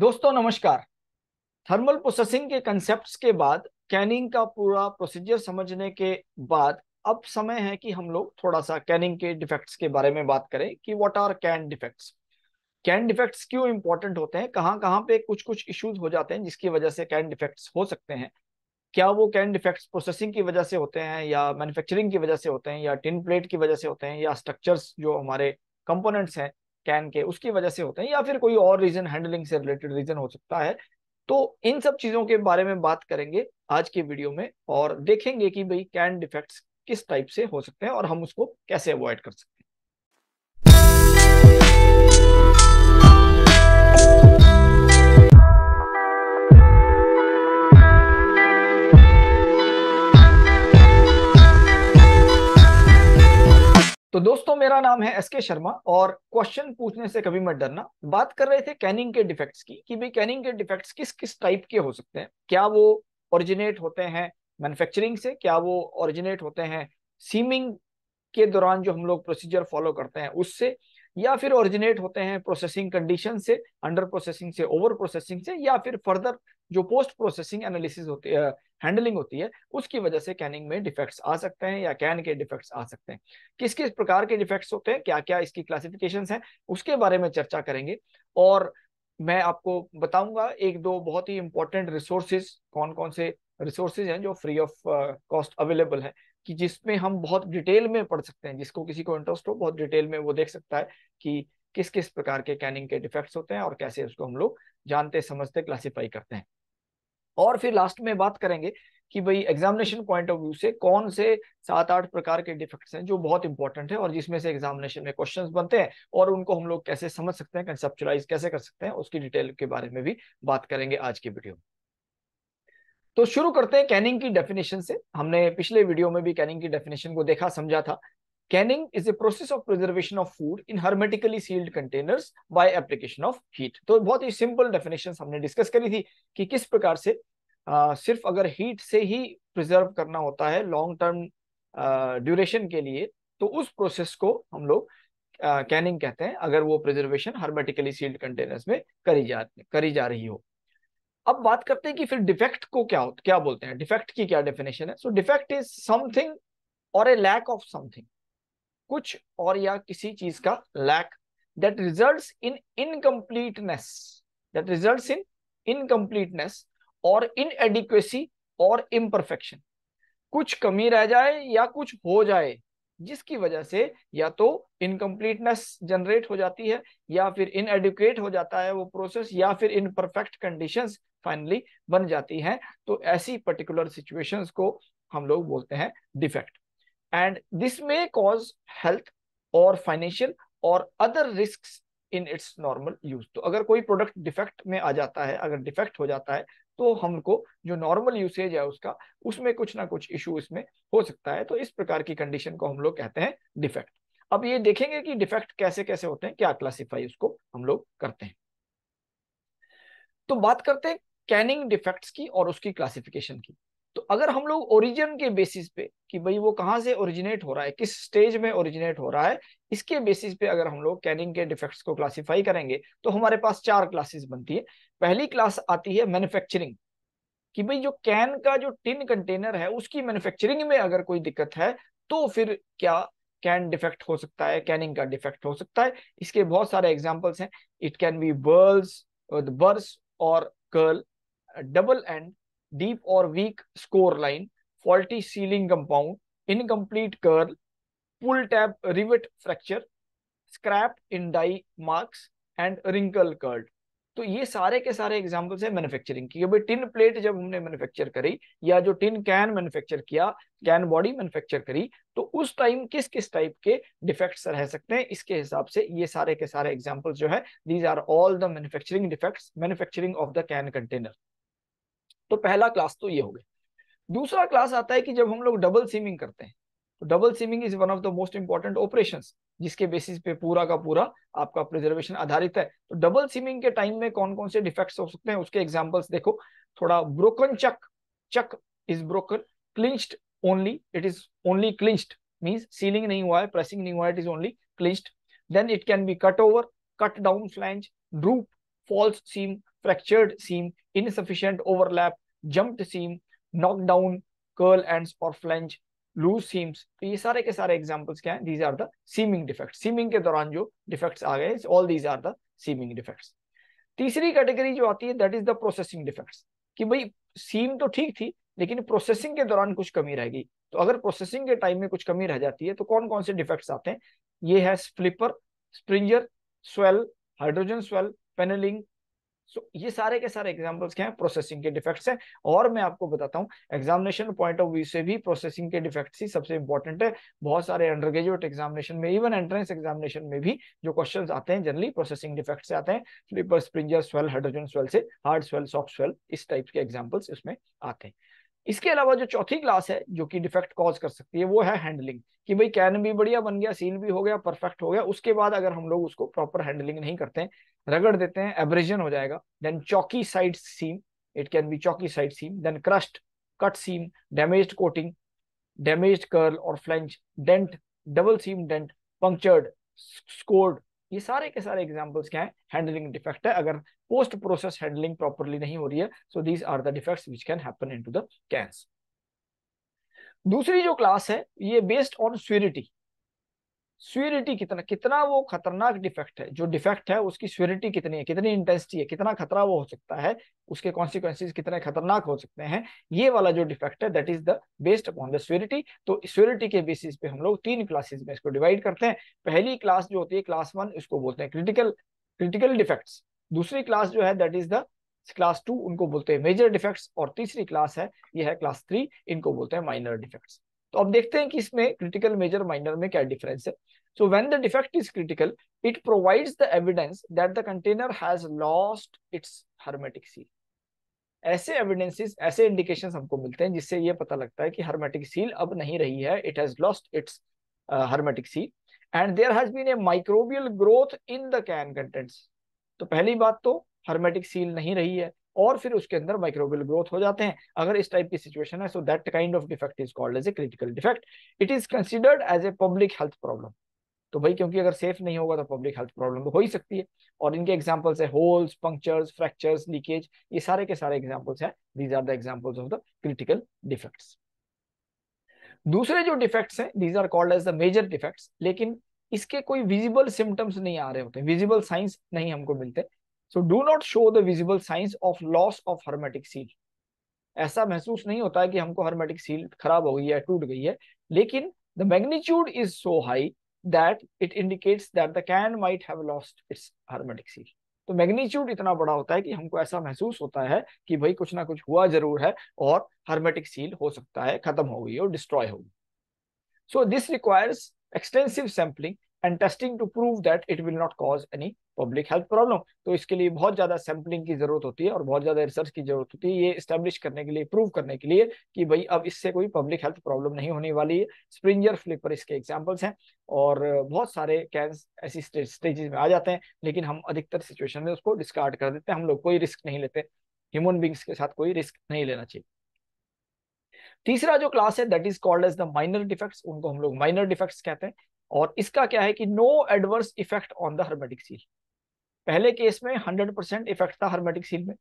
दोस्तों नमस्कार thermal processing के कंसेप्ट्स के बाद कैनिंग का पूरा प्रोसीजर समझने के बाद अब समय है कि हम लोग थोड़ा सा कैनिंग के डिफेक्ट्स के बारे में बात करें कि what are can defects can defects क्यों इंपॉर्टेंट होते हैं कहाँ कहाँ पे कुछ कुछ इश्यूज हो जाते हैं जिसकी वजह से कैन डिफेक्ट्स हो सकते हैं क्या वो कैन डिफेक्ट्स प्रोसेसिंग की वजह से होते हैं या मैन्युफैक्चरिंग की वजह से होते हैं या टिन प्लेट की वजह से होते हैं या स्ट्रक्चर्स जो हमारे कंपोनेंट्स हैं कैन के उसकी वजह से होते हैं या फिर कोई और रीजन हैंडलिंग से रिलेटेड रीजन हो सकता है तो इन सब चीजों के बारे में बात करेंगे आज के वीडियो में और देखेंगे कि भाई कैन डिफेक्ट्स किस टाइप से हो सकते हैं और हम उसको कैसे अवॉइड कर सकते हैं तो दोस्तों मेरा नाम है एस के शर्मा और क्वेश्चन पूछने से कभी मत डरना बात कर रहे थे कैनिंग के डिफेक्ट्स की कि भाई कैनिंग के डिफेक्ट्स किस किस टाइप के हो सकते हैं क्या वो ओरिजिनेट होते हैं मैन्युफैक्चरिंग से क्या वो ओरिजिनेट होते हैं सीमिंग के दौरान जो हम लोग प्रोसीजर फॉलो करते हैं उससे या फिर ओरिजिनेट होते हैं प्रोसेसिंग कंडीशन से अंडर प्रोसेसिंग से ओवर प्रोसेसिंग से या फिर फर्दर जो पोस्ट प्रोसेसिंग एनालिसिस होती है हैंडलिंग होती है उसकी वजह से कैनिंग में डिफेक्ट्स आ सकते हैं या कैन के डिफेक्ट्स आ सकते हैं किस किस प्रकार के डिफेक्ट्स होते हैं क्या क्या इसकी क्लासिफिकेशन है उसके बारे में चर्चा करेंगे और मैं आपको बताऊंगा एक दो बहुत ही इंपॉर्टेंट रिसोर्सेज कौन कौन से रिसोर्सेज हैं जो फ्री ऑफ कॉस्ट अवेलेबल है कि जिसमें हम बहुत डिटेल में पढ़ सकते हैं जिसको किसी को इंटरेस्ट हो बहुत डिटेल में वो देख सकता है कि किस किस प्रकार के कैनिंग के डिफेक्ट्स होते हैं और कैसे उसको हम लोग जानते समझते क्लासीफाई करते हैं और फिर लास्ट में बात करेंगे कि भाई एग्जामिनेशन पॉइंट ऑफ व्यू से कौन से सात आठ प्रकार के डिफेक्ट्स हैं जो बहुत इंपॉर्टेंट है और जिसमें से एग्जामिनेशन में क्वेश्चंस बनते हैं और उनको हम लोग कैसे समझ सकते हैं कंसेप्चुलाइज कैसे कर सकते हैं उसकी डिटेल के बारे में भी बात करेंगे आज की वीडियो में तो शुरू करते हैं कैनिंग की डेफिनेशन से हमने पिछले वीडियो में भी कैनिंग की डेफिनेशन को देखा समझा था canning is a process of preservation of food in hermetically sealed containers by application of heat तो बहुत ही सिंपल डेफिनेशन हमने डिस्कस करी थी कि किस प्रकार से सिर्फ अगर हीट से ही प्रिजर्व करना होता है लॉन्ग टर्म ड्यूरेशन के लिए तो उस प्रोसेस को हम लोग कैनिंग कहते हैं अगर वो प्रिजर्वेशन हर्मेटिकली सील्ड कंटेनर्स में करी जा करी जा रही हो अब बात करते हैं कि फिर डिफेक्ट को क्या क्या बोलते हैं डिफेक्ट की क्या डेफिनेशन है सो डिफेक्ट इज समथिंग और ए लैक ऑफ समथिंग कुछ और या किसी चीज का lack that results in incompleteness that results in incompleteness और एडिक्वेसी और इम्परफेक्शन कुछ कमी रह जाए या कुछ हो जाए जिसकी वजह से या तो इनकम्प्लीटनेस जनरेट हो जाती है या फिर इनएडुकेट हो जाता है वो प्रोसेस या फिर इनपरफेक्ट कंडीशंस फाइनली बन जाती हैं तो ऐसी पर्टिकुलर सिचुएशंस को हम लोग बोलते हैं defect and this may cause health और फाइनेंशियल और other risk in its normal use तो अगर कोई प्रोडक्ट डिफेक्ट में आ जाता है अगर डिफेक्ट हो जाता है तो हमको जो नॉर्मल यूसेज है उसका उसमें कुछ ना कुछ इशू इसमें हो सकता है तो इस प्रकार की कंडीशन को हम लोग कहते हैं डिफेक्ट अब ये देखेंगे कि डिफेक्ट कैसे कैसे होते हैं क्या क्लासिफाई उसको हम लोग करते हैं तो बात करते हैं कैनिंग डिफेक्ट्स की और उसकी क्लासिफिकेशन की तो अगर हम लोग ओरिजिन के बेसिस पे कि भाई वो कहाँ से ओरिजिनेट हो रहा है किस स्टेज में ओरिजिनेट हो रहा है इसके बेसिस पे अगर हम लोग कैनिंग के डिफेक्ट्स को क्लासिफाई करेंगे तो हमारे पास चार क्लासेस बनती है पहली क्लास आती है मैन्युफैक्चरिंग कि भाई जो कैन का जो टिन कंटेनर है उसकी मैन्युफैक्चरिंग में अगर कोई दिक्कत है तो फिर क्या कैन डिफेक्ट हो सकता है कैनिंग का डिफेक्ट हो सकता है इसके बहुत सारे एग्जाम्पल्स हैं it can be burls burrs और कर्ल डबल एंड डीप और weak score line faulty sealing compound incomplete curl, pull tab rivet fracture scrap in die marks and wrinkle curd तो ये सारे के सारे एग्जाम्पल्स है मैन्युफैक्चरिंग की भाई टिन प्लेट जब हमने मैन्युफैक्चर करी या जो टिन कैन मैन्युफैक्चर किया कैन बॉडी मैन्युफैक्चर करी तो उस टाइम किस किस टाइप के डिफेक्ट्स रह सकते हैं इसके हिसाब से ये सारे के सारे एग्जाम्पल्स जो है these are all the manufacturing defects manufacturing of the can container तो पहला क्लास तो ये हो गया दूसरा क्लास आता है कि जब हम लोग डबल सिमिंग करते हैं तो double seaming is one of the most important operation जिसके बेसिस पे पूरा का पूरा आपका प्रिजर्वेशन आधारित है तो डबल सिमिंग के टाइम में कौन कौन से डिफेक्ट हो सकते हैं उसके एग्जाम्पल्स देखो थोड़ा broken chuck chuck is broken clinched only it is only clinched mean sealing नहीं हुआ है प्रेसिंग नहीं हुआ है it is only clinched then it can be cut over cut down flange droop false seam fractured seam, insufficient overlap, jumped seam, knockdown, curl ends or flange, loose seams तो ये सारे के सारे एग्जांपल्स क्या हैं these are the seaming defects seaming के दौरान जो डिफेक्ट्स आ गए all these are the seaming defects तीसरी कैटेगरी जो आती है that is the processing defects कि भाई सीम तो ठीक थी लेकिन प्रोसेसिंग के दौरान कुछ कमी रह गई तो अगर प्रोसेसिंग के टाइम में कुछ कमी रह जाती है तो कौन कौन से डिफेक्ट्स आते हैं ये है flipper springer swell hydrogen swell panelling so so, ये सारे के सारे एग्जाम्पल्स क्या है प्रोसेसिंग के डिफेक्ट्स हैं और मैं आपको बताता हूँ एग्जामिनेशन पॉइंट ऑफ व्यू से भी प्रोसेसिंग के डिफेक्ट्स ही सबसे इंपॉर्टेंट है बहुत सारे अंडर ग्रेजुएट एग्जामिनेशन में इवन एंट्रेंस एग्जामिनेशन में भी जो क्वेश्चन आते हैं जनरली प्रोसेसिंग डिफेक्ट से आते हैं sleeper springer swell hydrogen swell से हार्ड स्वेल सॉफ्ट स्वेल इस टाइप के एग्जाम्पल्स उसमें आते हैं इसके अलावा जो चौथी क्लास है जो कि डिफेक्ट कॉज कर सकती है वो है हैंडलिंग कि भाई कैन भी बढ़िया बन गया सील भी हो गया परफेक्ट हो गया उसके बाद अगर हम लोग उसको प्रॉपर हैंडलिंग नहीं करते हैं रगड़ देते हैं एब्रेजन हो जाएगा then chalky side seam it can be chalky side seam then crust cut seam damage coating damage curl और flange dent double seam dent punctured scored ये सारे के सारे एग्जाम्पल्स क्या है हैंडलिंग डिफेक्ट है अगर पोस्ट प्रोसेस हैंडलिंग प्रॉपरली नहीं हो रही है so these are the defects which can happen into the cans दूसरी जो क्लास है ये बेस्ड ऑन स्यूरिटी स्वीरिटी कितना कितना वो खतरनाक डिफेक्ट है जो डिफेक्ट है उसकी स्वीरिटी कितनी है कितनी इंटेंसिटी है कितना खतरा वो हो सकता है उसके कॉन्सिक्वेंसिस कितने खतरनाक हो सकते हैं ये वाला जो डिफेक्ट है that is the based upon the severity तो स्वीरिटी के बेसिस पे हम लोग तीन क्लासेस में इसको डिवाइड करते हैं पहली क्लास जो होती है क्लास वन इसको बोलते हैं क्रिटिकल क्रिटिकल डिफेक्ट दूसरी क्लास जो है that is the class two उनको बोलते हैं मेजर डिफेक्ट्स और तीसरी क्लास है यह है क्लास थ्री इनको बोलते हैं माइनर डिफेक्ट्स तो अब देखते हैं कि इसमें क्रिटिकल मेजर माइनर में क्या डिफरेंस है so when the defect is critical it provides the evidence that the container has lost its hermetic seal ऐसे एविडेंसेस ऐसे इंडिकेशन हमको मिलते हैं जिससे ये पता लगता है कि हर्मेटिक सील अब नहीं रही है it has lost its hermetic seal and there has been a microbial growth in the can contents तो पहली बात तो हर्मेटिक सील नहीं रही है और फिर उसके अंदर माइक्रोबियल ग्रोथ हो जाते हैं अगर इस टाइप की सिचुएशन है so that kind of defect is called as a critical defect it is considered as a public health problem तो भाई क्योंकि अगर सेफ नहीं होगा तो पब्लिक हेल्थ प्रॉब्लम तो हो ही सकती है और इनके एग्जांपल्स है होल्स पंक्चर्स फ्रैक्चर्स लीकेज ये सारे के सारे एग्जांपल्स हैं these are the examples of the critical defects दूसरे जो डिफेक्ट्स हैं these are called as the major defects लेकिन इसके कोई विजिबल सिम्टम्स नहीं आ रहे होते विजिबल साइंस नहीं हमको मिलते so do not show the visible signs of loss of hermetic seal ऐसा महसूस नहीं होता है कि हमको हर्मेटिक सील खराब हो गई है टूट गई है लेकिन the magnitude is so high that it indicates that the can might have lost its hermetic seal तो मैग्नीट्यूड इतना बड़ा होता है कि हमको ऐसा महसूस होता है कि भाई कुछ ना कुछ हुआ जरूर है और हर्मेटिक सील हो सकता है खत्म हो गई और डिस्ट्रॉय हो गई so this requires extensive sampling and testing to prove that it will not cause any public health problem तो इसके लिए बहुत ज़्यादा सैम्पलिंग की ज़रूरत होती है और बहुत ज़्यादा रिसर्च की ज़रूरत होती है ये स्टैब्लिश करने के लिए प्रूव करने के लिए कि भाई अब इससे कोई पब्लिक हेल्थ प्रॉब्लम नहीं होने वाली है स्प्रिंजर फ्लिपर इसके एग्जाम्पल्स हैं और बहुत सारे कैंस ऐसी स्टेजेस में आ जाते हैं लेकिन हम अधिकतर सिचुएशन में उसको डिस्कार्ड कर देते हैं हम लोग कोई रिस्क नहीं लेते ह्यूमन बींग्स के साथ कोई रिस्क नहीं लेना चाहिए तीसरा जो क्लास है that is called as the minor defects उनको हम लोग माइनर डिफेक्ट्स कहते हैं और इसका क्या है कि no adverse effect on the hermetic seal पहले केस में हंड्रेड परसेंट इफेक्ट था हर्मेटिक सील में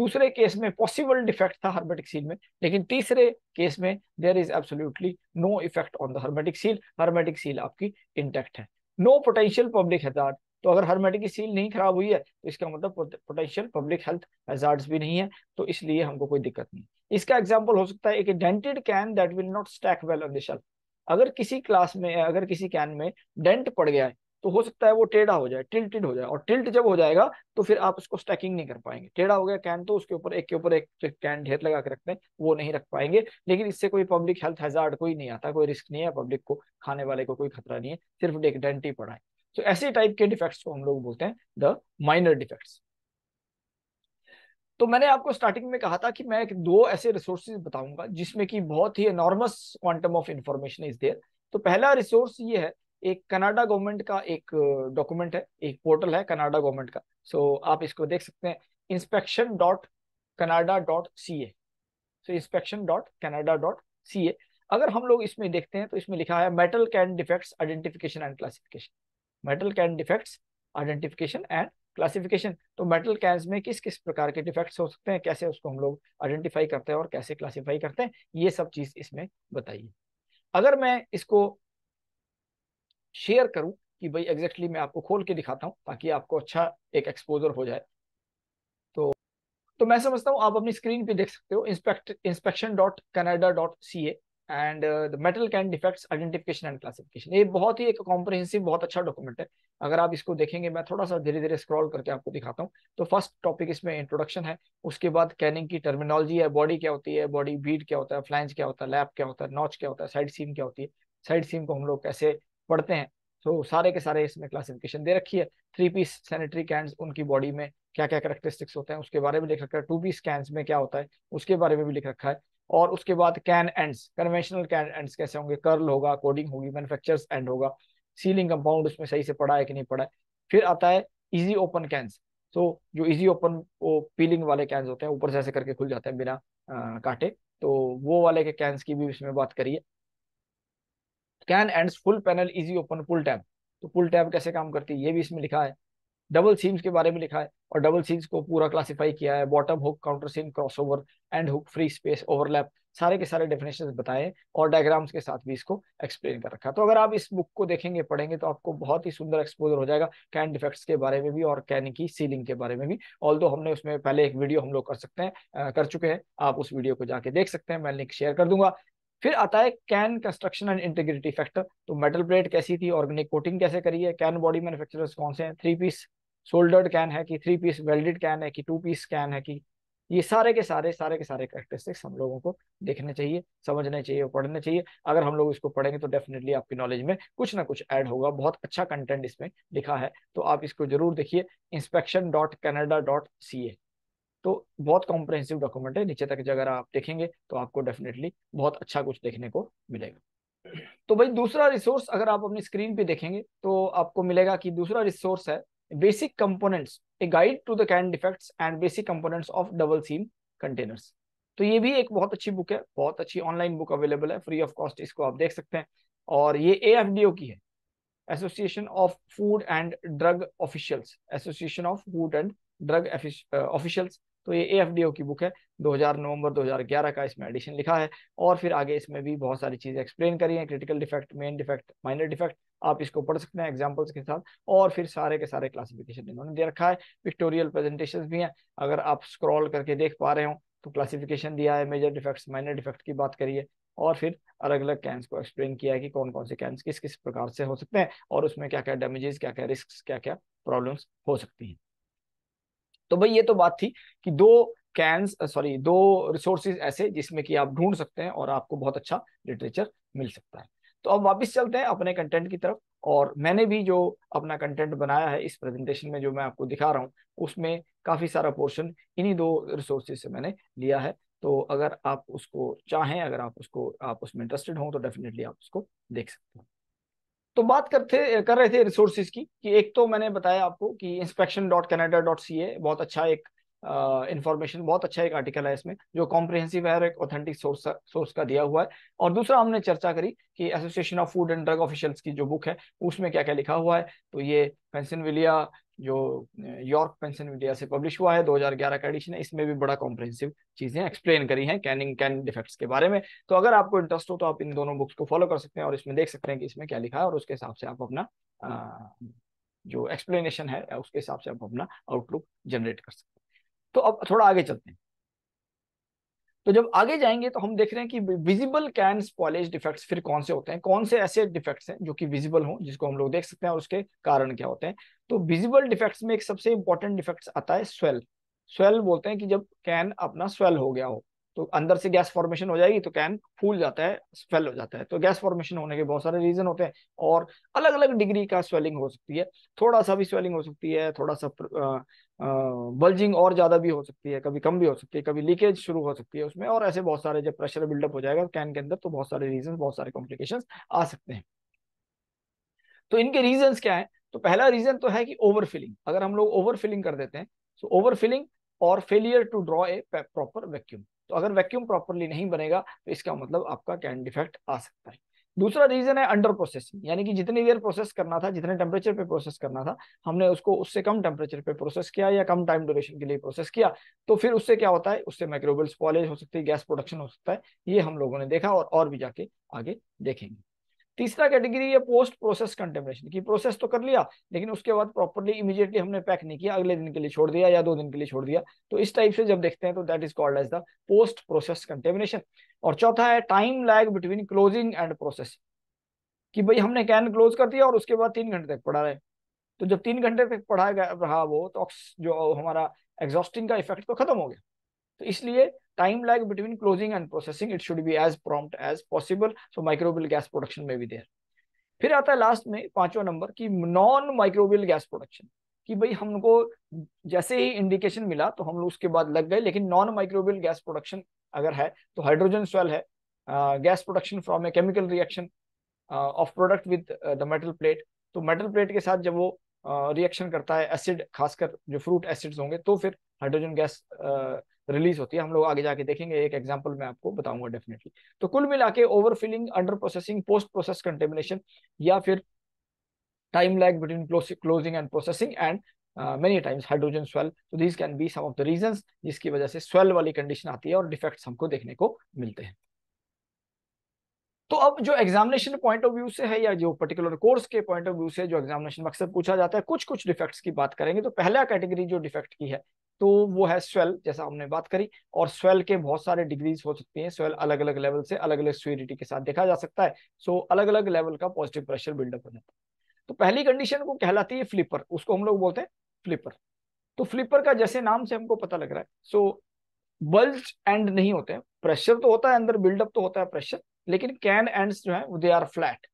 दूसरे केस में पॉसिबल डिफेक्ट था हर्मेटिक सील में लेकिन तीसरे केस में there is absolutely no effect on the hermetic seal hermetic seal आपकी इंटेक्ट है नो पोटेंशियल पब्लिक हजार तो अगर हर्मेटिक सील नहीं खराब हुई है तो इसका मतलब पोटेंशियल पब्लिक हेल्थ हैजार्ड्स भी नहीं है तो इसलिए हमको कोई दिक्कत नहीं इसका एग्जाम्पल हो सकता है एक dented can that will not stack well on the shelf अगर किसी क्लास में अगर किसी कैन में डेंट पड़ गया है तो हो सकता है वो टेढ़ा हो जाए टिल्टेड हो जाए और टिल्ट जब हो जाएगा तो फिर आप उसको स्टैकिंग नहीं कर पाएंगे टेढ़ा हो गया कैन तो उसके ऊपर एक के ऊपर एक कैन ढेर लगा के रखते हैं वो नहीं रख पाएंगे लेकिन इससे कोई पब्लिक हेल्थ हेजार्ड कोई नहीं आता कोई रिस्क नहीं है पब्लिक को खाने वाले को कोई खतरा नहीं है सिर्फ एक डेंटी पड़ा है तो ऐसे टाइप के डिफेक्ट्स को हम लोग बोलते हैं द माइनर डिफेक्ट्स तो मैंने आपको स्टार्टिंग में कहा था कि मैं एक दो ऐसे रिसोर्सेज बताऊंगा जिसमें कि बहुत ही enormous quantum of information is there तो पहला रिसोर्स ये है एक कनाडा गवर्नमेंट का एक डॉक्यूमेंट है एक पोर्टल है कनाडा गवर्नमेंट का सो so, आप इसको देख सकते हैं inspection dot Canada dot C A so inspection dot Canada dot C A अगर हम लोग इसमें देखते हैं तो इसमें लिखा है metal can defects identification and classification metal can defects identification and classification तो मेटल कैंस में किस किस प्रकार के डिफेक्ट्स हो सकते हैं कैसे उसको हम लोग आइडेंटिफाई करते हैं और कैसे क्लासिफाई करते हैं ये सब चीज़ इसमें बताइए अगर मैं इसको शेयर करूं कि भाई एग्जैक्टली मैं आपको खोल के दिखाता हूँ ताकि आपको अच्छा एक एक्सपोजर हो जाए तो तो मैं समझता हूँ आप अपनी स्क्रीन पे देख सकते हो inspect inspection dot Canada dot C A and the metal can defects identification and classification ये बहुत ही एक कॉम्प्रिहेंसिव बहुत अच्छा डॉक्यूमेंट है अगर आप इसको देखेंगे मैं थोड़ा सा धीरे धीरे स्क्रॉल करके आपको दिखाता हूँ तो फर्स्ट टॉपिक इसमें इंट्रोडक्शन है उसके बाद कैनिंग की टर्मिनोलॉजी है बॉडी क्या होती है बॉडी बीट क्या होता है फ्लाइंस क्या होता है लैप क्या होता है नॉच क्या होता है साइड सीम क्या होती है साइड सीम को हम लोग कैसे पढ़ते हैं तो सारे के सारे इसमें क्लासिफिकेशन दे रखी है थ्री पीस सैनिटरी कैंस उनकी बॉडी में क्या क्या करेक्टरिस्टिक्स होते हैं उसके बारे में लिख रखा है टू पीस कैंस में क्या होता है उसके बारे में भी लिख रखा है और उसके बाद can ends conventional can ends कैसे होंगे कर्ल होगा कोडिंग होगी मैनुफेक्चर एंड होगा सीलिंग कंपाउंड उसमें सही से पड़ा है कि नहीं पड़ा है फिर आता है इजी ओपन कैंस तो जो इजी ओपन वो पीलिंग वाले कैंस होते हैं ऊपर से ऐसे करके खुल जाते हैं बिना आ, काटे तो वो वाले के कैंस की भी इसमें बात करिए can end full panel easy open pull tab तो पुल टैब कैसे काम करती है ये भी इसमें लिखा है डबल सीम्स के बारे में लिखा है और डबल सीम्स को पूरा क्लासिफाई किया है bottom hook counter seam crossover end hook free space overlap सारे के सारे डेफिनेशन बताए और डायग्राम्स के साथ भी इसको एक्सप्लेन कर रखा तो अगर आप इस बुक को देखेंगे पढ़ेंगे तो आपको बहुत ही सुंदर एक्सपोजर हो जाएगा कैन डिफेक्ट्स के बारे में भी और कैन की सीलिंग के बारे में भी ऑल हमने उसमें पहले एक वीडियो हम लोग कर सकते हैं कर चुके हैं आप उस वीडियो को जाके देख सकते हैं मैं लिंक शेयर कर दूंगा फिर आता है can construction and integrity factor तो मेटल प्लेट कैसी थी ऑर्गेनिक कोटिंग कैसे करी है कैन बॉडी मैन्युफैक्चरर्स कौन से हैं थ्री पीस सोल्डर्ड कैन है कि थ्री पीस वेल्डेड कैन है कि टू पीस कैन है कि ये सारे के सारे सारे के सारे करेक्टरिस्टिक्स हम लोगों को देखने चाहिए समझने चाहिए और पढ़ने चाहिए अगर हम लोग इसको पढ़ेंगे तो डेफिनेटली आपकी नॉलेज में कुछ ना कुछ ऐड होगा बहुत अच्छा कंटेंट इसमें लिखा है तो आप इसको जरूर देखिए inspection dot Canada dot C A तो बहुत कॉम्प्रहेंसिव डॉक्यूमेंट है नीचे तक अगर आप देखेंगे तो आपको डेफिनेटली बहुत अच्छा कुछ देखने को मिलेगा तो भाई दूसरा रिसोर्स अगर आप अपनी स्क्रीन पे देखेंगे तो आपको मिलेगा कि दूसरा रिसोर्स है basic components a guide to the can defects and basic components of double seam containers तो ये भी एक बहुत अच्छी बुक है बहुत अच्छी ऑनलाइन बुक अवेलेबल है फ्री ऑफ कॉस्ट इसको आप देख सकते हैं और ये ए की है association of food and drug officials association of food and drug officials तो ये ए की बुक है 2000 नवंबर 2011 का इसमें एडिशन लिखा है और फिर आगे इसमें भी बहुत सारी चीज़ें एक्सप्लेन करी हैं critical defect main defect minor defect आप इसको पढ़ सकते हैं एग्जाम्पल्स के साथ और फिर सारे के सारे क्लासिफिकेशन इन्होंने दे रखा है पिक्टोरियल प्रेजेंटेशन भी हैं अगर आप स्क्रॉल करके देख पा रहे हो तो क्लासिफिकेशन दिया है मेजर डिफेक्ट माइनर डिफेक्ट की बात करिए और फिर अलग अलग कैंस को एक्सप्लेन किया है कि कौन कौन से कैंस किस किस प्रकार से हो सकते हैं और उसमें क्या क्या डैमेजेस क्या क्या रिस्क क्या क्या प्रॉब्लम्स हो सकती हैं तो भाई ये तो बात थी कि दो कैंस सॉरी दो रिसोर्सेज ऐसे जिसमें कि आप ढूंढ सकते हैं और आपको बहुत अच्छा लिटरेचर मिल सकता है तो अब वापस चलते हैं अपने कंटेंट की तरफ और मैंने भी जो अपना कंटेंट बनाया है इस प्रेजेंटेशन में जो मैं आपको दिखा रहा हूँ उसमें काफ़ी सारा पोर्शन इन्हीं दो रिसोर्सेज से मैंने लिया है तो अगर आप उसको चाहें अगर आप उसको आप उसमें इंटरेस्टेड हों तो डेफिनेटली आप उसको देख सकते हैं तो बात करते कर रहे थे रिसोर्सेज की कि एक तो मैंने बताया आपको कि inspection dot Canada dot C A बहुत अच्छा एक इंफॉर्मेशन बहुत अच्छा एक आर्टिकल है इसमें जो कॉम्प्रिहेंसिव है और एक ऑथेंटिक सोर्स सोर्स का दिया हुआ है और दूसरा हमने चर्चा करी कि association of food and drug officials की जो बुक है उसमें क्या क्या लिखा हुआ है तो ये विलिया जो यॉर्क पेंशन मीडिया से पब्लिश हुआ है 2011 का एडिशन है इसमें भी बड़ा कॉम्प्रहेंसिव चीजें एक्सप्लेन करी हैं कैनिंग कैन डिफेक्ट्स के बारे में तो अगर आपको इंटरेस्ट हो तो आप इन दोनों बुक्स को फॉलो कर सकते हैं और इसमें देख सकते हैं कि इसमें क्या लिखा है और उसके हिसाब से आप अपना जो एक्सप्लेनेशन है उसके हिसाब से आप अपना आउटलुक जनरेट कर सकते हैं तो अब थोड़ा आगे चलते हैं तो जब आगे जाएंगे तो हम देख रहे हैं कि विजिबल कैन स्पॉलेज डिफेक्ट्स फिर कौन से होते हैं कौन से ऐसे डिफेक्ट्स हैं जो कि विजिबल हों जिसको हम लोग देख सकते हैं और उसके कारण क्या होते हैं तो विजिबल डिफेक्ट्स में एक सबसे इंपॉर्टेंट डिफेक्ट्स आता है स्वेल स्वेल बोलते हैं कि जब कैन अपना स्वेल हो गया हो तो अंदर से गैस फॉर्मेशन हो जाएगी तो कैन फूल जाता है स्वेल हो जाता है तो गैस फॉर्मेशन होने के बहुत सारे रीजन होते हैं और अलग अलग डिग्री का स्वेलिंग हो सकती है थोड़ा सा भी स्वेलिंग हो सकती है थोड़ा सा बल्जिंग और ज्यादा भी हो सकती है कभी कम भी हो सकती है कभी लीकेज शुरू हो सकती है उसमें और ऐसे बहुत सारे जब प्रेशर बिल्डअप हो जाएगा कैन के अंदर तो बहुत सारे रीजन बहुत सारे कॉम्प्लिकेशन आ सकते हैं तो इनके रीजन क्या है तो पहला रीजन तो है कि ओवर अगर हम लोग ओवर कर देते हैं तो ओवर और failure to draw a proper vacuum तो अगर वैक्यूम प्रॉपरली नहीं बनेगा तो इसका मतलब आपका कैन डिफेक्ट आ सकता है दूसरा रीजन है अंडर प्रोसेसिंग यानी कि जितनी देर प्रोसेस करना था जितने टेम्परेचर पे प्रोसेस करना था हमने उसको उससे कम टेम्परेचर पे प्रोसेस किया या कम टाइम ड्यूरेशन के लिए प्रोसेस किया तो फिर उससे क्या होता है उससे माइक्रोबल स्पॉलेज हो सकती है गैस प्रोडक्शन हो सकता है ये हम लोगों ने देखा और, और भी जाके आगे देखेंगे तीसरा कैटेगरी है पोस्ट प्रोसेस कंटेमरेशन की प्रोसेस तो कर लिया लेकिन उसके बाद प्रॉपरली इमीडिएटली हमने पैक नहीं किया अगले दिन के लिए छोड़ दिया या दो दिन के लिए छोड़ दिया तो इस टाइप से जब देखते हैं तो that is called as the post process contamination और चौथा है time lag between closing and process कि भाई हमने कैन क्लोज कर दिया और उसके बाद तीन घंटे तक पढ़ा रहे तो जब तीन घंटे तक पढ़ा रहा वो तो जो हमारा एग्जॉस्टिंग का इफेक्ट तो खत्म हो गया तो इसलिए time lag between closing and processing it should be as prompt as possible so microbial gas production में भी देर फिर आता है लास्ट में पांचवा नंबर की नॉन माइक्रोबियल गैस प्रोडक्शन कि भाई हमको जैसे ही इंडिकेशन मिला तो हम लोग उसके बाद लग गए लेकिन नॉन माइक्रोबियल गैस प्रोडक्शन अगर है तो हाइड्रोजन स्वेल है gas production from a chemical reaction of product with the metal plate तो मेटल प्लेट के साथ जब वो रिएक्शन uh, करता है एसिड खासकर जो फ्रूट एसिड्स होंगे तो फिर हाइड्रोजन गैस रिलीज होती है हम लोग आगे जाके देखेंगे एक एग्जाम्पल मैं आपको बताऊंगा डेफिनेटली तो कुल मिला के overfilling under processing post process contamination या फिर time lag between closing and processing and many times hydrogen swell swell so these can be some of the जिसकी वजह से स्वेल वाली कंडीशन आती है और डिफेक्ट हमको देखने को मिलते हैं तो अब जो एग्जामिनेशन पॉइंट ऑफ व्यू से है या जो पर्टिकुलर कोर्स के पॉइंट ऑफ व्यू से जो एग्जामिनेशन मकसद पूछा जाता है कुछ कुछ डिफेक्ट्स की बात करेंगे तो पहला कैटेगरी जो डिफेक्ट की है तो वो है स्वेल जैसा हमने बात करी और स्वेल के बहुत सारे डिग्रीज हो सकती हैं स्वेल अलग अलग लेवल से अलग अलग स्वीडिटी के साथ देखा जा सकता है सो अलग अलग लेवल का पॉजिटिव प्रेशर बिल्डअप हो जाता है तो पहली कंडीशन को कहलाती है फ्लिपर उसको हम लोग बोलते हैं फ्लिपर तो फ्लिपर का जैसे नाम से हमको पता लग रहा है सो बल्ज एंड नहीं होते प्रेशर तो होता है अंदर बिल्डअप तो होता है प्रेशर लेकिन कैन एंड्स जो है they are flat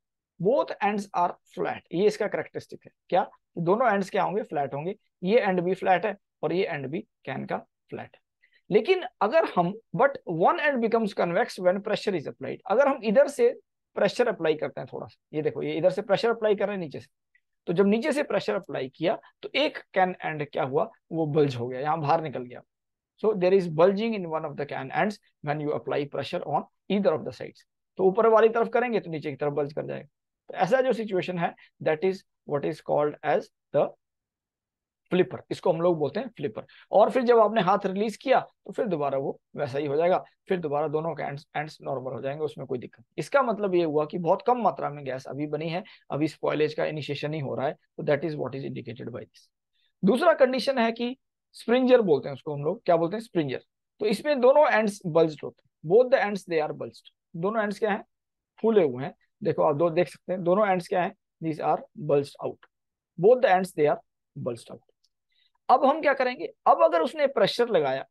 both ends are flat ये इसका करेक्टरिस्टिक है क्या दोनों एंड्स क्या होंगे फ्लैट होंगे ये एंड भी फ्लैट है और ये एंड बी कैन का फ्लैट लेकिन अगर हम but one end becomes convex when pressure is applied अगर हम इधर से प्रेशर अप्लाई करते हैं थोड़ा सा ये देखो ये इधर से प्रेशर अप्लाई कर रहे हैं नीचे से तो जब नीचे से प्रेशर अप्लाई किया तो एक कैन एंड क्या हुआ वो बल्ज हो गया यहाँ बाहर निकल गया so there is bulging in one of the can end when you apply pressure on either of the side तो ऊपर वाली तरफ करेंगे तो नीचे की तरफ बल्ज कर जाएगा तो ऐसा जो सिचुएशन है that is what is called as the flipper इसको हम लोग बोलते हैं फ्लिपर और फिर जब आपने हाथ रिलीज किया तो फिर दोबारा वो वैसा ही हो जाएगा फिर दोबारा दोनों के एंड्स एंड्स नॉर्मल हो जाएंगे उसमें कोई दिक्कत इसका मतलब ये हुआ कि बहुत कम मात्रा में गैस अभी बनी है अभी स्पॉयलेज का इनिशिएशन ही हो रहा है तो that is what is indicated by this दूसरा कंडीशन है कि स्प्रिंजर बोलते हैं उसको हम लोग क्या बोलते हैं स्प्रिंजर तो इसमें दोनों एंड्स बल्ज्ड होते हैं both the ends they are bulged दोनों एंड्स क्या है फूले हुए हैं देखो आप दो देख सकते हैं दोनों एंड्स क्या है these are bulged out both the ends they are bulged out अब हम क्या करेंगे अब अगर उसने प्रेशर लगाया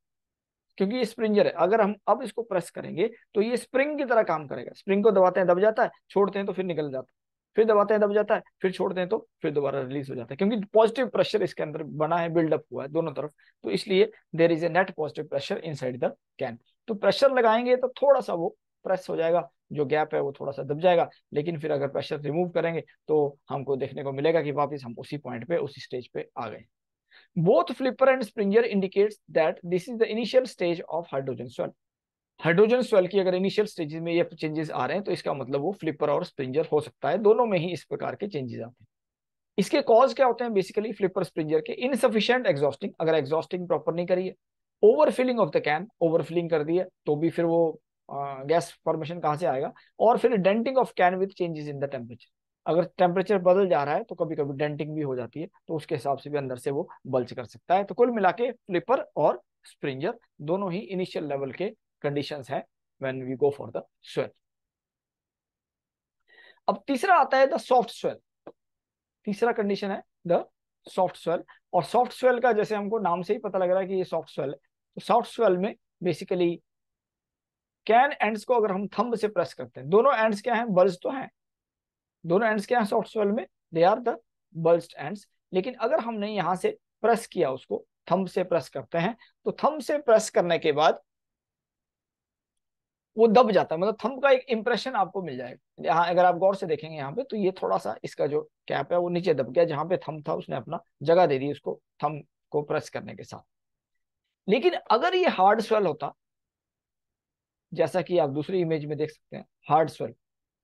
क्योंकि ये स्प्रिंजर है अगर हम अब इसको प्रेस करेंगे तो ये स्प्रिंग की तरह काम करेगा स्प्रिंग को दबाते हैं दब जाता है छोड़ते हैं तो फिर निकल जाता है फिर दबाते हैं दब जाता है फिर छोड़ते हैं तो फिर दोबारा रिलीज हो जाता है क्योंकि पॉजिटिव प्रेशर इसके अंदर बना है बिल्डअप हुआ है दोनों तरफ तो इसलिए there is a net positive pressure inside the can तो प्रेशर लगाएंगे तो थोड़ा सा वो प्रेस हो जाएगा जो गैप है वो थोड़ा सा दब जाएगा लेकिन फिर अगर प्रेशर रिमूव करेंगे तो हमको देखने को मिलेगा कि वापिस हम उसी पॉइंट पे उसी स्टेज पे आ गए Both Flipper and Springer indicates that this is the initial stage of hydrogen swell. Hydrogen swell की अगर इनिशियल स्टेजेस में ये चेंजेस आ रहे हैं तो इसका मतलब वो फ्लिपर और स्प्रिंजर हो सकता है दोनों में ही इस प्रकार के चेंजेस आते हैं इसके कॉज क्या होते हैं बेसिकली फ्लिपर स्प्रिंजर के इनसफिशियंट एग्जॉस्टिंग अगर एग्जॉस्टिंग प्रॉपर नहीं करिए overfilling of the can overfilling कर दिए तो भी फिर वो गैस फॉर्मेशन कहाँ से आएगा और फिर denting of can with changes in the temperature अगर टेम्परेचर बदल जा रहा है तो कभी कभी डेंटिंग भी हो जाती है तो उसके हिसाब से भी अंदर से वो बल्च कर सकता है तो कुल मिला के फ्लिपर और स्प्रिंजर दोनों ही इनिशियल लेवल के कंडीशन है when we go for the swell अब तीसरा आता है द सॉफ्ट स्वेल तीसरा कंडीशन है द सॉफ्ट स्वेल और सॉफ्ट स्वेल का जैसे हमको नाम से ही पता लग रहा है कि ये सॉफ्ट स्वेल है तो सॉफ्ट स्वेल में बेसिकली कैन एंड्स को अगर हम थंब से प्रेस करते हैं दोनों एंड्स क्या हैं बल्ज तो हैं दोनों एंड्स क्या है सॉफ्ट सोल में they are the bulged ends लेकिन अगर हमने यहाँ से प्रेस किया उसको थम से प्रेस करते हैं तो थम से प्रेस करने के बाद वो दब जाता है मतलब थम का एक इंप्रेशन आपको मिल जाएगा यहाँ अगर आप गौर से देखेंगे यहाँ पे तो ये थोड़ा सा इसका जो कैप है वो नीचे दब गया जहां पे थम था उसने अपना जगह दे दी उसको थम को प्रेस करने के साथ लेकिन अगर ये हार्ड स्वेल होता जैसा कि आप दूसरी इमेज में देख सकते हैं हार्ड स्वेल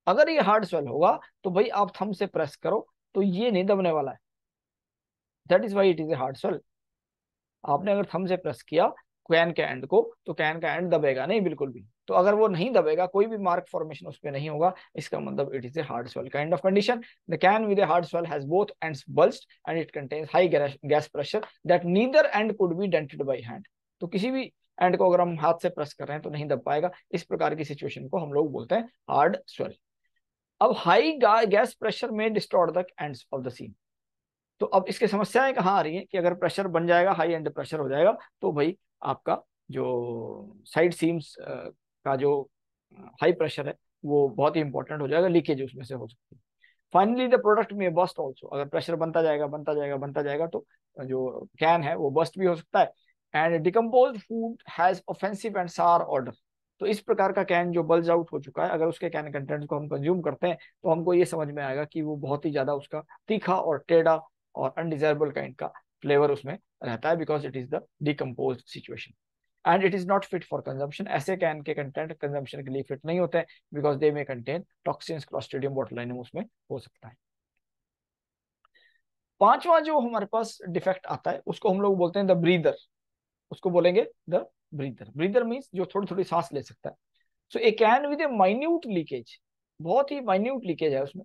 अगर ये हार्ड स्वेल होगा तो भाई आप थम से प्रेस करो तो ये नहीं दबने वाला है that is why it is a hard swell आपने अगर थम से प्रेस किया कैन के एंड को तो कैन का एंड दबेगा नहीं बिल्कुल भी तो अगर वो नहीं दबेगा कोई भी मार्क फॉर्मेशन उस पर नहीं होगा इसका मतलब it is a hard swell kind of condition the can with a hard swell has both ends bulged and it contains high gas pressure that neither end could be dented by hand तो किसी भी and को अगर हम हाथ से press कर रहे हैं तो नहीं दब पाएगा इस प्रकार की सिचुएशन को हम लोग बोलते हैं हार्ड स्वेल अब हाई गैस प्रेशर में distort the ends of the seam तो अब इसके समस्याएं कहाँ आ रही हैं कि अगर प्रेशर बन जाएगा हाई एंड प्रेशर हो जाएगा तो भाई आपका जो साइड सीम्स का जो हाई प्रेशर है वो बहुत ही इंपॉर्टेंट हो जाएगा लीकेज उसमें से हो सकती है फाइनली द प्रोडक्ट में बस्ट ऑल्सो अगर प्रेशर बनता जाएगा बनता जाएगा बनता जाएगा तो जो कैन है वो बस्ट भी हो सकता है and decompose food has offensive and sour odour तो इस प्रकार का कैन जो बल्ज आउट हो चुका है अगर उसके कैन कंटेंट को हम कंज्यूम करते हैं तो हमको ये समझ में आएगा कि वो बहुत ही ज्यादा उसका तीखा और टेढ़ा और अनडिजायरेबल काइंड का फ्लेवर उसमें रहता है because it is the decompose situation and it is not fit for consumption ऐसे कैन के कंटेंट कंजम्पन के लिए फिट नहीं होते बिकॉज दे में कंटेन टॉक्सिन्स क्लॉस्ट्रीडियम बॉटलाइन उसमें हो सकता है पांचवा जो हमारे पास डिफेक्ट आता है उसको हम लोग बोलते हैं द ब्रीदर उसको बोलेंगे द ब्रीदर ब्रीदर मीन्स जो थोड़ी थोड़ी सांस ले सकता है so a can with a minute leakage बहुत ही माइन्यूट लीकेज है उसमें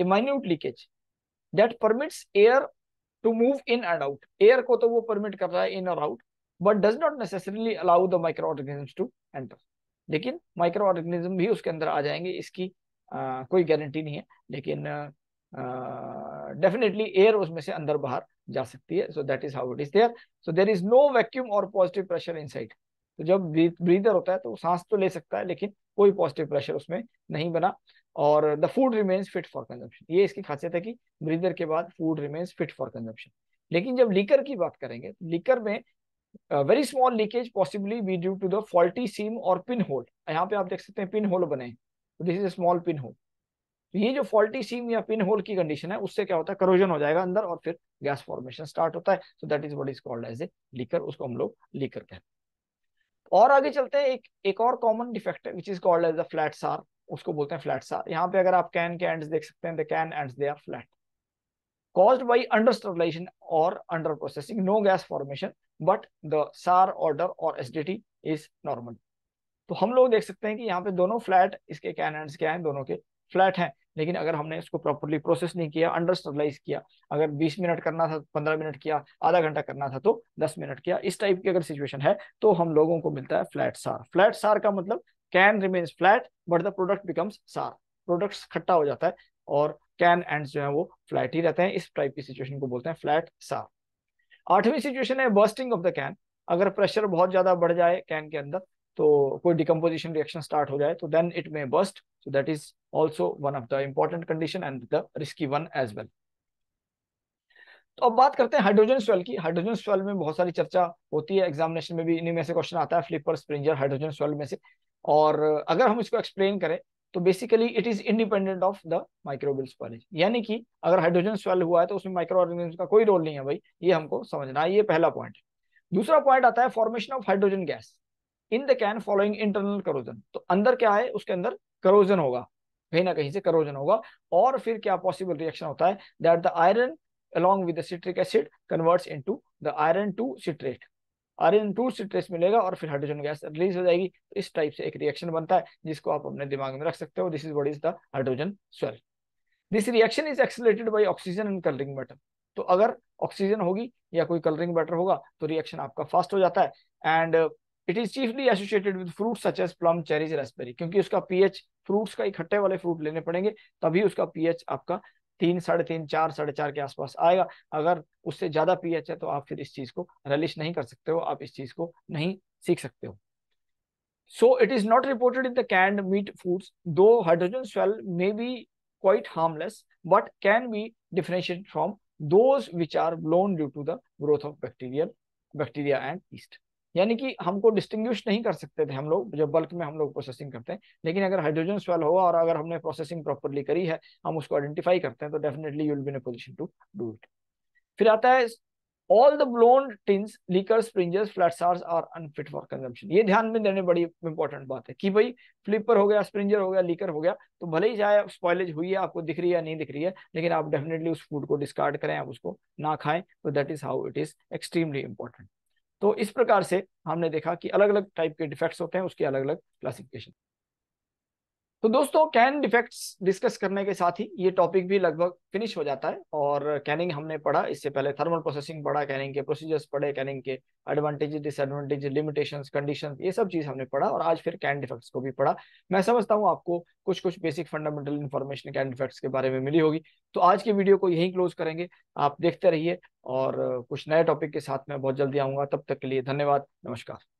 a minute leakage that permits air to move in and out air को तो वो परमिट कर रहा है इन और out but does not necessarily allow the microorganism to enter लेकिन माइक्रो ऑर्गेनिज्म भी उसके अंदर आ जाएंगे इसकी आ, कोई गारंटी नहीं है लेकिन डेफिनेटली uh, एयर उसमें से अंदर बाहर जा सकती है so that is how it is there so there is no vacuum और पॉजिटिव प्रेशर इन तो जब ब्रीदर होता है तो सांस तो ले सकता है लेकिन कोई पॉजिटिव प्रेशर उसमें नहीं बना और the food remains fit for consumption ये इसकी खासियत है कि ब्रीदर के बाद food remains fit for consumption लेकिन जब लीकर की बात करेंगे तो लीकर में very small leakage possibly be due to the faulty seam और पिन होल यहाँ पे आप देख सकते हैं पिन होल बने this is small pinhole तो ये जो फॉल्टी सीम या पिन होल की कंडीशन है उससे क्या होता है करोजन हो जाएगा अंदर और फिर गैस फॉर्मेशन स्टार्ट होता है so that is what is called as a leaker उसको हम लोग लीकर कहते हैं और आगे चलते हैं एक एक और कॉमन डिफेक्ट है which is called as a flat sour उसको बोलते हैं फ्लैट सार यहाँ पे अगर आप कैन के एंड देख सकते हैं the can and they are flat caused by under sterilization or under processing no gas formation but the SAR order or acidity is normal तो हम लोग देख सकते हैं कि यहाँ पे दोनों फ्लैट इसके कैन एंड क्या हैं दोनों के फ्लैट हैं लेकिन अगर हमने इसको प्रॉपरली प्रोसेस नहीं किया अंडर स्टरलाइज किया अगर 20 मिनट करना था 15 मिनट किया आधा घंटा करना था तो 10 मिनट किया इस टाइप की अगर सिचुएशन है तो हम लोगों को मिलता है फ्लैट सार फ्लैट सार का मतलब can remains flat but the product becomes sour product खट्टा हो जाता है और कैन एंड जो है वो फ्लैट ही रहते हैं इस टाइप की सिचुएशन को बोलते हैं फ्लैट सार आठवीं सिचुएशन है बर्स्टिंग ऑफ द कैन अगर प्रेशर बहुत ज्यादा बढ़ जाए कैन के अंदर तो कोई डिकम्पोजिशन रिएक्शन स्टार्ट हो जाए तो then it may burst so that is also one of the important condition and the risky one as well तो अब बात करते हैं हाइड्रोजन स्वेल की हाइड्रोजन स्वेल में बहुत सारी चर्चा होती है एग्जामिनेशन में भी इन्हीं में से क्वेश्चन आता है फ्लिपर स्प्रिंजर हाइड्रोजन स्वेल में से और अगर हम इसको एक्सप्लेन करें तो basically it is independent of the microbial spoilage यानी कि अगर हाइड्रोजन स्वेल हुआ है तो उसमें माइक्रो ऑर्गेनिज्म का कोई रोल नहीं है भाई ये हमको समझना है ये पहला पॉइंट दूसरा पॉइंट आता है formation of hydrogen gas in the can following internal corrosion तो अंदर क्या है उसके अंदर करोजन होगा कहीं ना कहीं से करोजन होगा और फिर क्या पॉसिबल रिएक्शन होता है that the iron along with citric acid convert into the iron two citrate iron two citrate मिलेगा और फिर हाइड्रोजन गैस रिलीज हो जाएगी तो इस टाइप से एक रिएक्शन बनता है जिसको आप अपने दिमाग में रख सकते हो this is what is the hydrogen swell this reaction is accelerated by oxygen and colouring matter तो अगर ऑक्सीजन होगी या कोई कलरिंग मैटर होगा तो रिएक्शन आपका फास्ट हो जाता है and it is chiefly associated with fruit such as plum cherries raspberry क्योंकि उसका पीएच फ्रूट्स का ही वाले फ्रूट लेने पड़ेंगे तभी उसका पीएच आपका तीन साढ़े तीन चार साढ़े चार के आसपास आएगा अगर उससे ज्यादा पीएच है तो आप फिर इस चीज को रिलिश नहीं कर सकते हो आप इस चीज को नहीं सीख सकते हो so it is not reported in the canned meat foods though hydrogen swell may be quite harmless but can be differentiate from those which are blown due to the growth of bacterial bacteria and yeast यानी कि हमको distinguish नहीं कर सकते थे हम लोग जब बल्क में हम लोग प्रोसेसिंग करते हैं लेकिन अगर हाइड्रोजन स्वेल हुआ और अगर हमने प्रोसेसिंग प्रॉपरली करी है हम उसको आइडेंटिफाई करते हैं तो definitely you will be in position to do it फिर आता है all the blown tins leaker springers flat sours are unfit for consumption ये ध्यान में देने बड़ी इंपॉर्टेंट बात है कि भाई फ्लिपर हो गया स्प्रिंजर हो गया लीकर हो गया तो भले ही चाहे स्पॉयलेज हुई है आपको दिख रही है नहीं दिख रही है लेकिन आप डेफिनेटली उस फूड को डिस्कार्ड करें आप उसको ना खाएं तो that is how it is extremely important तो इस प्रकार से हमने देखा कि अलग अलग टाइप के डिफेक्ट्स होते हैं उसके अलग अलग क्लासिफिकेशन तो दोस्तों कैन डिफेक्ट्स डिस्कस करने के साथ ही ये टॉपिक भी लगभग फिनिश हो जाता है और कैनिंग हमने पढ़ा इससे पहले थर्मल प्रोसेसिंग पढ़ा कैनिंग के प्रोसीजर्स पढ़े कैनिंग के एडवांटेजेस डिसएडवांटेजेस लिमिटेशंस कंडीशंस ये सब चीज़ हमने पढ़ा और आज फिर कैन डिफेक्ट्स को भी पढ़ा मैं समझता हूँ आपको कुछ कुछ basic fundamental information can defects के बारे में मिली होगी तो आज की वीडियो को यहीं क्लोज करेंगे आप देखते रहिए और कुछ नए टॉपिक के साथ मैं बहुत जल्दी आऊँगा तब तक के लिए धन्यवाद नमस्कार